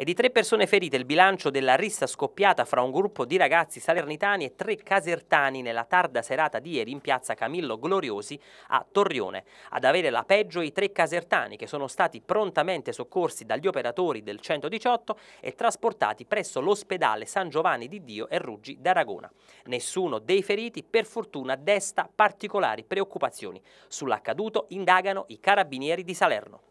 e di tre persone ferite il bilancio della rissa scoppiata fra un gruppo di ragazzi salernitani e tre casertani nella tarda serata di ieri in piazza Camillo Gloriosi a Torrione. Ad avere la peggio i tre casertani che sono stati prontamente soccorsi dagli operatori del 118 e trasportati presso l'ospedale San Giovanni di Dio e Ruggi d'Aragona. Nessuno dei feriti per fortuna desta particolari preoccupazioni. Sull'accaduto indagano i carabinieri di Salerno.